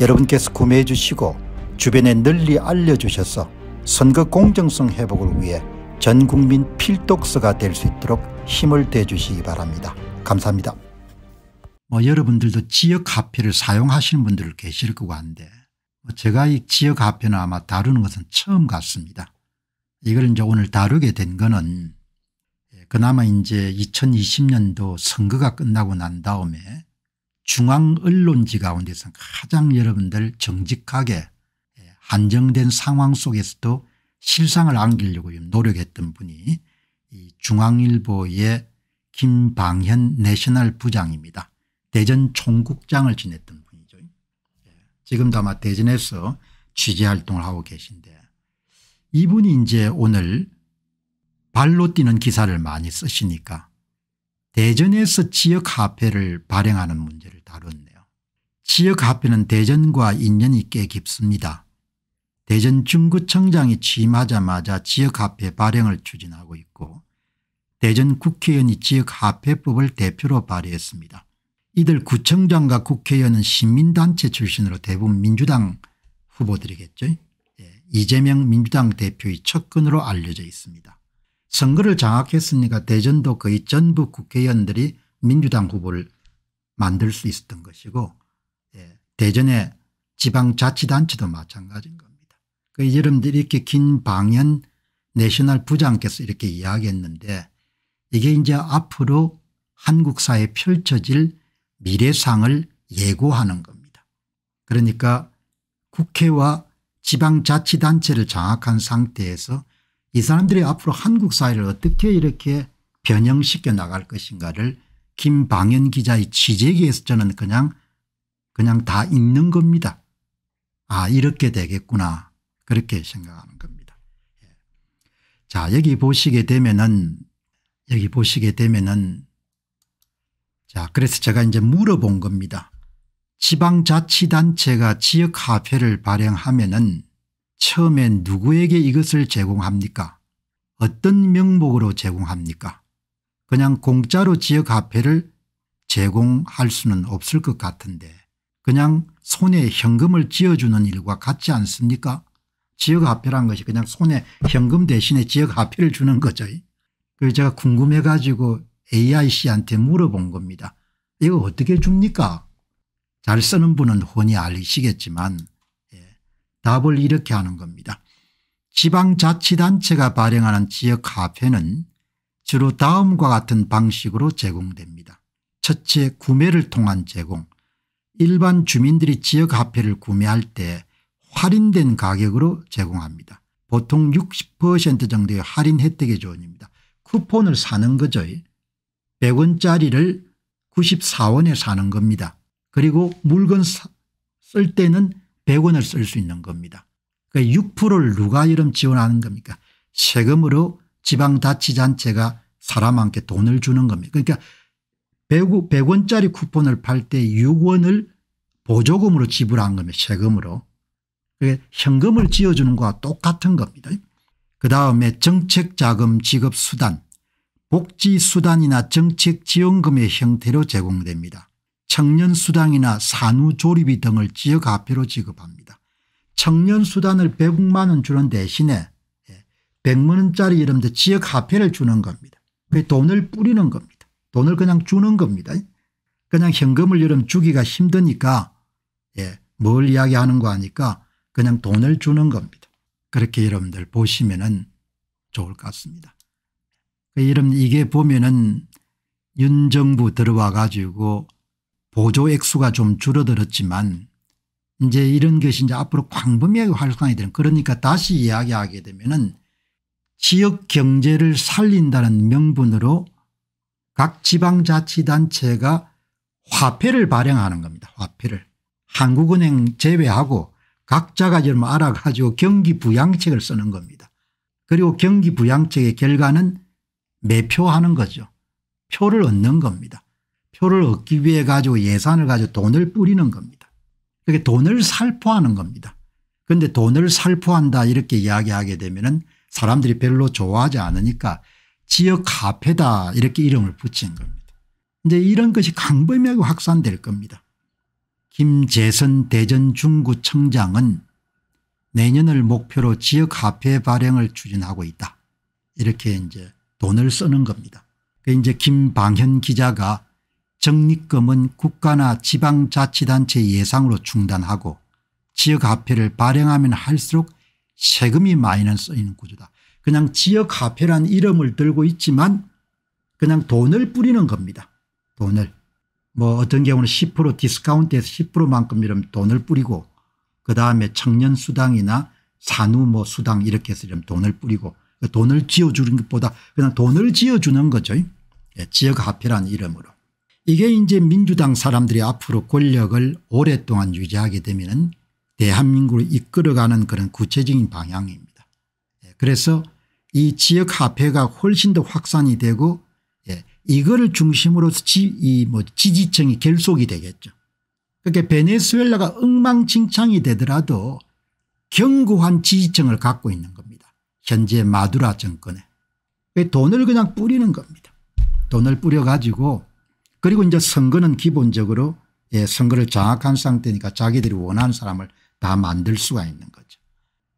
여러분께서 구매해 주시고 주변에 널리 알려주셔서 선거 공정성 회복을 위해 전국민 필독서가 될 수 있도록 힘을 대주시기 바랍니다. 감사합니다. 뭐 여러분들도 지역 화폐를 사용하시는 분들 계실 거고 한데 뭐 제가 이 지역 화폐는 아마 다루는 것은 처음 같습니다. 이걸 이제 오늘 다루게 된 거는 예, 그나마 이제 2020년도 선거가 끝나고 난 다음에 중앙 언론지 가운데서 가장 여러분들 정직하게 예, 한정된 상황 속에서도 실상을 안기려고 노력했던 분이 이 중앙일보의 김방현 내셔널 부장입니다. 대전 총국장을 지냈던 분이죠. 예, 지금도 아마 대전에서 취재활동을 하고 계신데 이분이 이제 오늘 발로 뛰는 기사를 많이 쓰시니까 대전에서 지역화폐를 발행하는 문제를 다뤘네요. 지역화폐는 대전과 인연이 꽤 깊습니다. 대전 중구청장이 취임하자마자 지역화폐 발행을 추진하고 있고 대전 국회의원이 지역화폐법을 대표로 발의했습니다. 이들 구청장과 국회의원은 시민단체 출신으로 대부분 민주당 후보들이겠죠. 예, 이재명 민주당 대표의 첫근으로 알려져 있습니다. 선거를 장악했으니까 대전도 거의 전부 국회의원들이 민주당 후보를 만들 수 있었던 것이고 예. 대전의 지방자치단체도 마찬가지인 겁니다. 그 여러분들이 이렇게 긴 방연 내셔널 부장께서 이렇게 이야기했는데 이게 이제 앞으로 한국 사회에 펼쳐질 미래상을 예고하는 겁니다. 그러니까 국회와 지방자치단체를 장악한 상태에서 이 사람들이 앞으로 한국 사회를 어떻게 이렇게 변형시켜 나갈 것인가를 김방현 기자의 취재기에서 저는 그냥 그냥 다 읽는 겁니다. 아 이렇게 되겠구나 그렇게 생각하는 겁니다. 예. 자 여기 보시게 되면은 여기 보시게 되면은 자 그래서 제가 이제 물어본 겁니다. 지방자치단체가 지역화폐를 발행하면은 처음엔 누구에게 이것을 제공합니까 어떤 명목으로 제공합니까 그냥 공짜로 지역화폐를 제공할 수는 없을 것 같은데 그냥 손에 현금을 쥐어주는 일과 같지 않습니까 지역화폐란 것이 그냥 손에 현금 대신에 지역화폐를 주는 거죠. 그래서 제가 궁금해 가지고 AIC한테 물어본 겁니다. 이거 어떻게 줍니까 잘 쓰는 분은 훤히 알시겠지만 리 답을 이렇게 하는 겁니다. 지방자치단체가 발행하는 지역화폐는 주로 다음과 같은 방식으로 제공됩니다. 첫째 구매를 통한 제공 일반 주민들이 지역화폐를 구매할 때 할인된 가격으로 제공합니다. 보통 60% 정도의 할인 혜택의 조언입니다. 쿠폰을 사는 거죠. 100원짜리를 94원에 사는 겁니다. 그리고 물건 쓸 때는 100원을 쓸 수 있는 겁니다. 그 6%를 누가 이름 지원하는 겁니까 세금으로 지방자치단체가 사람한테 돈을 주는 겁니다. 그러니까 100, 원짜리 쿠폰을 팔 때 6원을 보조금으로 지불한 겁니다. 세금으로. 그게 현금을 지어주는 거와 똑같은 겁니다. 그다음에 정책자금 지급수단 복지수단이나 정책지원금의 형태로 제공됩니다. 청년수당이나 산후조리비 등을 지역화폐로 지급합니다. 청년수단을 100만 원 주는 대신에 100만 예, 원짜리 이런 데 지역화폐를 주는 겁니다. 돈을 뿌리는 겁니다. 돈을 그냥 주는 겁니다. 그냥 현금을 이름 주기가 힘드니까 예, 뭘 이야기하는 거 하니까 그냥 돈을 주는 겁니다. 그렇게 여러분들 보시면 은 좋을 것 같습니다. 그 이름 이게 보면 은윤 정부 들어와 가지고 보조 액수가 좀 줄어들었지만 이제 이런 것이 이제 앞으로 광범위하게 활성화가 되는 그러니까 다시 이야기하게 되면은 지역 경제를 살린다는 명분으로 각 지방자치단체가 화폐를 발행하는 겁니다. 화폐를. 한국은행 제외하고 각자가 좀 뭐 알아가지고 경기 부양책을 쓰는 겁니다. 그리고 경기 부양책의 결과는 매표하는 거죠. 표를 얻는 겁니다. 표를 얻기 위해 가지고 예산을 가지고 돈을 뿌리는 겁니다. 그게 돈을 살포하는 겁니다. 그런데 돈을 살포한다 이렇게 이야기하게 되면은 사람들이 별로 좋아하지 않으니까 지역 화폐다 이렇게 이름을 붙인 겁니다. 이제 이런 것이 강범위하게 확산될 겁니다. 김재선 대전 중구청장은 내년을 목표로 지역 화폐 발행을 추진하고 있다. 이렇게 이제 돈을 쓰는 겁니다. 그 이제 김방현 기자가 적립금은 국가나 지방자치단체 예상으로 중단하고 지역화폐를 발행하면 할수록 세금이 많이 쓰이는 구조다. 그냥 지역화폐란 이름을 들고 있지만 그냥 돈을 뿌리는 겁니다. 돈을. 뭐 어떤 경우는 10% 디스카운트에서 10%만큼 이름 돈을 뿌리고 그다음에 청년수당이나 산후 뭐 수당 이렇게 해서 이러면 돈을 뿌리고 돈을 지어주는 것보다 그냥 돈을 지어주는 거죠. 예, 지역화폐란 이름으로. 이게 이제 민주당 사람들이 앞으로 권력을 오랫동안 유지하게 되면 대한민국을 이끌어가는 그런 구체적인 방향입니다. 예, 그래서 이 지역 화폐가 훨씬 더 확산이 되고 예, 이거를 중심으로 이뭐 지지층이 결속이 되겠죠. 그렇게 그러니까 베네수엘라가 엉망진창이 되더라도 견고한 지지층을 갖고 있는 겁니다. 현재 마두라 정권에. 그 돈을 그냥 뿌리는 겁니다. 돈을 뿌려가지고 그리고 이제 선거는 기본적으로 예, 선거를 장악한 상태니까 자기들이 원하는 사람을 다 만들 수가 있는 거죠.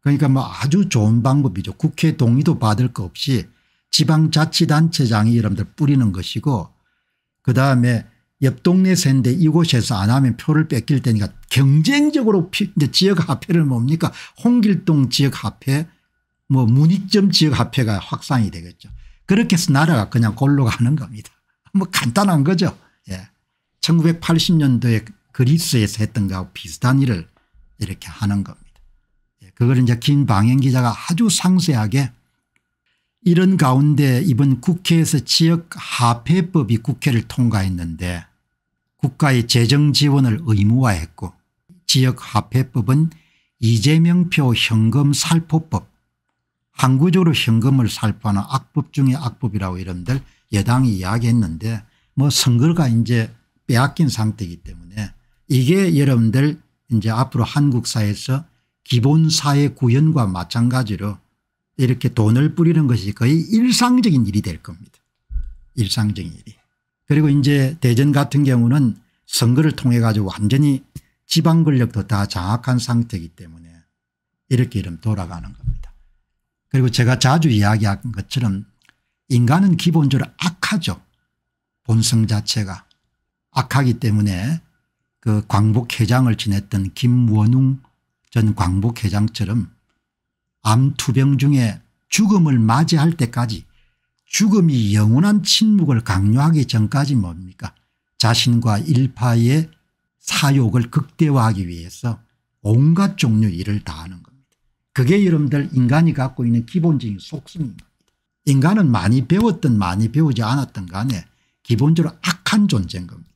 그러니까 뭐 아주 좋은 방법이죠. 국회 동의도 받을 거 없이 지방자치단체장이 여러분들 뿌리는 것이고 그다음에 옆 동네 센데 이곳에서 안 하면 표를 뺏길 테니까 경쟁적으로 이제 지역 화폐를 뭡니까 홍길동 지역 화폐 뭐 문익점 지역 화폐가 확산이 되겠죠. 그렇게 해서 나라가 그냥 골로 가는 겁니다. 뭐 간단한 거죠. 예. 1980년도에 그리스에서 했던 거하고 비슷한 일을 이렇게 하는 겁니다. 예. 그걸 이제 김방현 기자가 아주 상세하게 이런 가운데 이번 국회에서 지역 하폐법이 국회를 통과했는데 국가의 재정 지원을 의무화했고 지역 화폐법은 이재명표 현금 살포법 항구적으로 현금을 살포하는 악법 중의 악법이라고 이름들 여당이 이야기했는데 뭐 선거가 이제 빼앗긴 상태이기 때문에 이게 여러분들 이제 앞으로 한국 사회에서 기본 사회 구현과 마찬가지로 이렇게 돈을 뿌리는 것이 거의 일상적인 일이 될 겁니다. 일상적인 일이. 그리고 이제 대전 같은 경우는 선거를 통해 가지고 완전히 지방 권력도 다 장악한 상태이기 때문에 이렇게 이름 돌아가는 겁니다. 그리고 제가 자주 이야기한 것처럼 인간은 기본적으로 악하죠. 본성 자체가 악하기 때문에 그 광복회장을 지냈던 김원웅 전 광복회장처럼 암투병 중에 죽음을 맞이할 때까지 죽음이 영원한 침묵을 강요하기 전까지 뭡니까 자신과 일파의 사욕을 극대화하기 위해서 온갖 종류 일을 다하는 겁니다. 그게 여러분들 인간이 갖고 있는 기본적인 속성입니다. 인간은 많이 배웠든 많이 배우지 않았든 간에 기본적으로 악한 존재인 겁니다.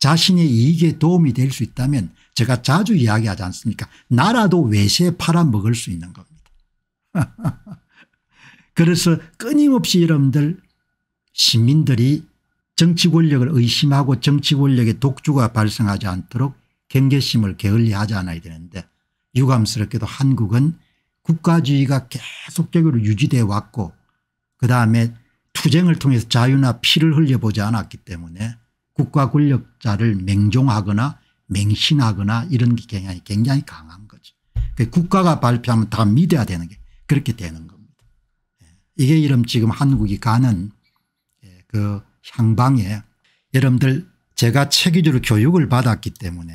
자신의 이익에 도움이 될 수 있다면 제가 자주 이야기하지 않습니까 나라도 외세에 팔아먹을 수 있는 겁니다. 그래서 끊임없이 여러분들 시민들이 정치 권력을 의심하고 정치 권력의 독주가 발생하지 않도록 경계심을 게을리 하지 않아야 되는데 유감스럽게도 한국은 국가주의가 계속적으로 유지돼 왔고 그다음에 투쟁을 통해서 자유나 피를 흘려보지 않았기 때문에 국가 권력자를 맹종하거나 맹신하거나 이런 경향이 굉장히 강한 거죠. 그 국가가 발표하면 다 믿어야 되는 게 그렇게 되는 겁니다. 예. 이게 이름 지금 한국이 가는 예, 그 향방에 여러분들 제가 체계적로 교육을 받았기 때문에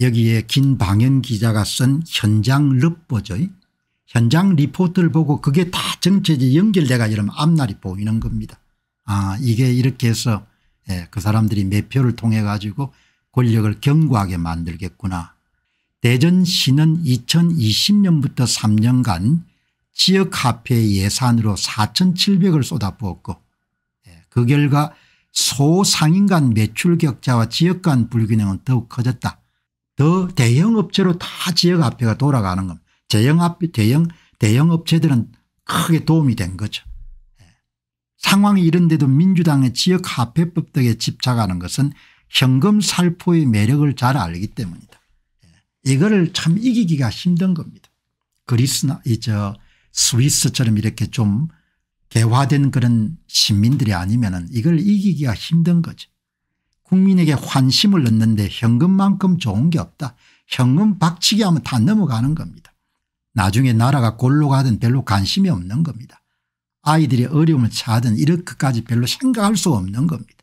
여기에 김방현 기자가 쓴 현장 르포죠. 현장 리포트를 보고 그게 다정체에 연결돼가 이런 앞날이 보이는 겁니다. 아 이게 이렇게 해서 예, 그 사람들이 매표를 통해 가지고 권력을 견고하게 만들겠구나. 대전시는 2020년부터 3년간 지역화폐 예산으로 4,700을 쏟아부었고 예, 그 결과 소상인 간 매출 격차와 지역 간 불균형은 더욱 커졌다. 더 대형업체로 다 지역화폐가 돌아가는 겁니다. 대형, 대형, 대형 업체들은 크게 도움이 된 거죠. 예. 상황이 이런데도 민주당의 지역화폐법 등에 집착하는 것은 현금 살포의 매력을 잘 알기 때문이다. 예. 이거를 참 이기기가 힘든 겁니다. 그리스나 이 저 스위스처럼 이렇게 좀 개화된 그런 시민들이 아니면 이걸 이기기가 힘든 거죠. 국민에게 환심을 넣는데 현금만큼 좋은 게 없다. 현금 박치기 하면 다 넘어가는 겁니다. 나중에 나라가 골로 가든 별로 관심이 없는 겁니다. 아이들이 어려움을 차든 이렇게까지 별로 생각할 수 없는 겁니다.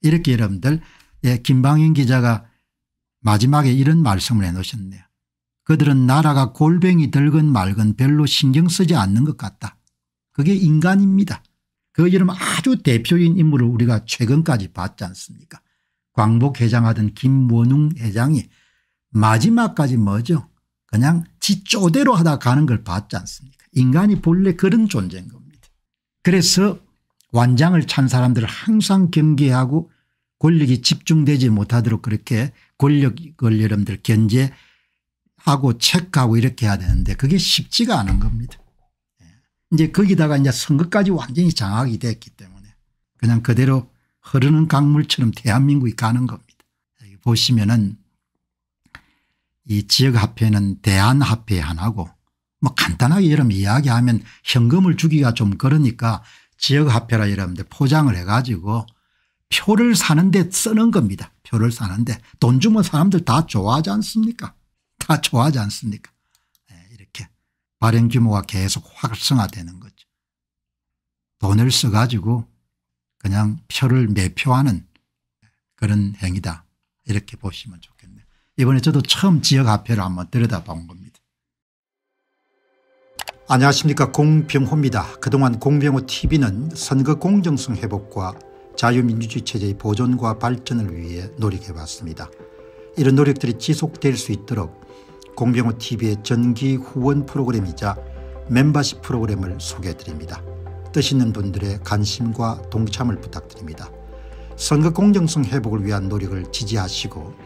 이렇게 여러분들 예, 김방인 기자가 마지막에 이런 말씀을 해놓으셨네요. 그들은 나라가 골뱅이 들건 말건 별로 신경 쓰지 않는 것 같다. 그게 인간입니다. 그 이름 아주 대표인 인물을 우리가 최근까지 봤지 않습니까 광복회장하던 김원웅 회장이 마지막까지 뭐죠 그냥 지쪼대로 하다 가는 걸 봤지 않습니까 인간이 본래 그런 존재인 겁니다. 그래서 완장을 찬 사람들을 항상 경계하고 권력이 집중되지 못하도록 그렇게 권력을 여러분들 견제하고 체크하고 이렇게 해야 되는데 그게 쉽지가 않은 겁니다. 예. 이제 거기다가 이제 선거까지 완전히 장악이 됐기 때문에 그냥 그대로 흐르는 강물처럼 대한민국이 가는 겁니다. 여기 보시면은 이 지역화폐는 대한화폐 하나고 뭐 간단하게 여러분 이야기하면 현금을 주기가 좀 그러니까 지역화폐라 이러는데 포장을 해가지고 표를 사는데 쓰는 겁니다. 표를 사는데 돈 주면 사람들 다 좋아하지 않습니까 다 좋아하지 않습니까 예, 이렇게 발행 규모가 계속 활성화되는 거죠. 돈을 써가지고 그냥 표를 매표하는 그런 행위다 이렇게 보시면 좋겠습니다. 이번에 저도 처음 지역화폐를 한번 들여다본 겁니다. 안녕하십니까 공병호입니다. 그동안 공병호TV는 선거 공정성 회복과 자유민주주의 체제의 보존과 발전을 위해 노력해봤습니다. 이런 노력들이 지속될 수 있도록 공병호TV의 전기 후원 프로그램이자 멤버십 프로그램을 소개해드립니다. 뜻 있는 분들의 관심과 동참을 부탁드립니다. 선거 공정성 회복을 위한 노력을 지지하시고